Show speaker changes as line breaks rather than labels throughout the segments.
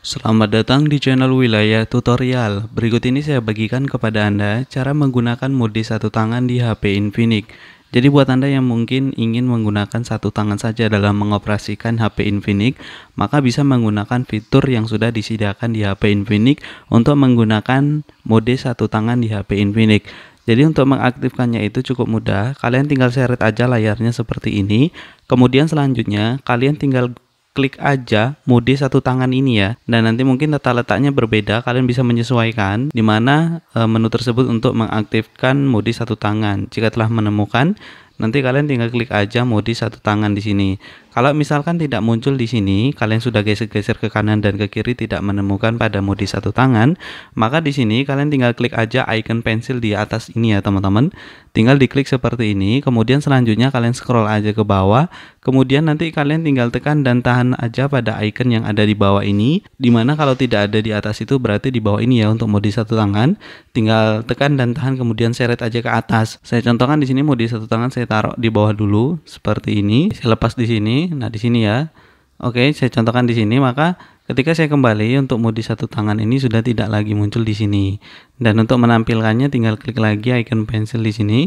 Selamat datang di channel wilayah tutorial. Berikut ini saya bagikan kepada Anda cara menggunakan mode satu tangan di HP Infinix. Jadi buat Anda yang mungkin ingin menggunakan satu tangan saja dalam mengoperasikan HP Infinix, maka bisa menggunakan fitur yang sudah disediakan di HP Infinix untuk menggunakan mode satu tangan di HP Infinix. Jadi untuk mengaktifkannya itu cukup mudah, kalian tinggal seret aja layarnya seperti ini. Kemudian selanjutnya kalian tinggal klik aja mode satu tangan ini ya dan nanti mungkin tata letaknya berbeda kalian bisa menyesuaikan di mana e, menu tersebut untuk mengaktifkan mode satu tangan jika telah menemukan Nanti kalian tinggal klik aja modi satu tangan di sini. Kalau misalkan tidak muncul di sini, kalian sudah geser-geser ke kanan dan ke kiri tidak menemukan pada modi satu tangan, maka di sini kalian tinggal klik aja icon pensil di atas ini ya teman-teman. Tinggal diklik seperti ini, kemudian selanjutnya kalian scroll aja ke bawah, kemudian nanti kalian tinggal tekan dan tahan aja pada icon yang ada di bawah ini, dimana kalau tidak ada di atas itu berarti di bawah ini ya untuk modi satu tangan. Tinggal tekan dan tahan kemudian seret aja ke atas. Saya contohkan di sini modi satu tangan saya saya taruh di bawah dulu seperti ini. Saya lepas di sini. Nah, di sini ya. Oke, saya contohkan di sini maka ketika saya kembali untuk mode satu tangan ini sudah tidak lagi muncul di sini. Dan untuk menampilkannya tinggal klik lagi icon pensil di sini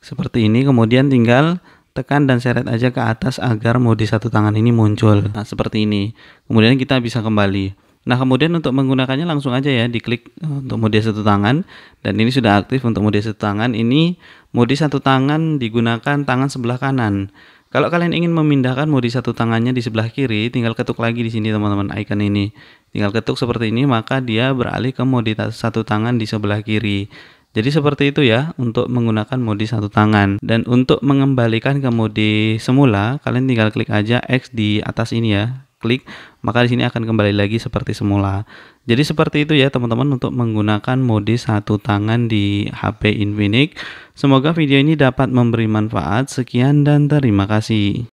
seperti ini kemudian tinggal tekan dan seret aja ke atas agar mode satu tangan ini muncul. Nah, seperti ini. Kemudian kita bisa kembali. Nah kemudian untuk menggunakannya langsung aja ya diklik eh, untuk mode satu tangan dan ini sudah aktif untuk mode satu tangan ini mode satu tangan digunakan tangan sebelah kanan. Kalau kalian ingin memindahkan mode satu tangannya di sebelah kiri tinggal ketuk lagi di sini teman-teman icon ini. Tinggal ketuk seperti ini maka dia beralih ke mode satu tangan di sebelah kiri. Jadi seperti itu ya untuk menggunakan mode satu tangan dan untuk mengembalikan ke mode semula kalian tinggal klik aja X di atas ini ya klik, maka di sini akan kembali lagi seperti semula. Jadi seperti itu ya teman-teman untuk menggunakan mode satu tangan di HP Infinix. Semoga video ini dapat memberi manfaat. Sekian dan terima kasih.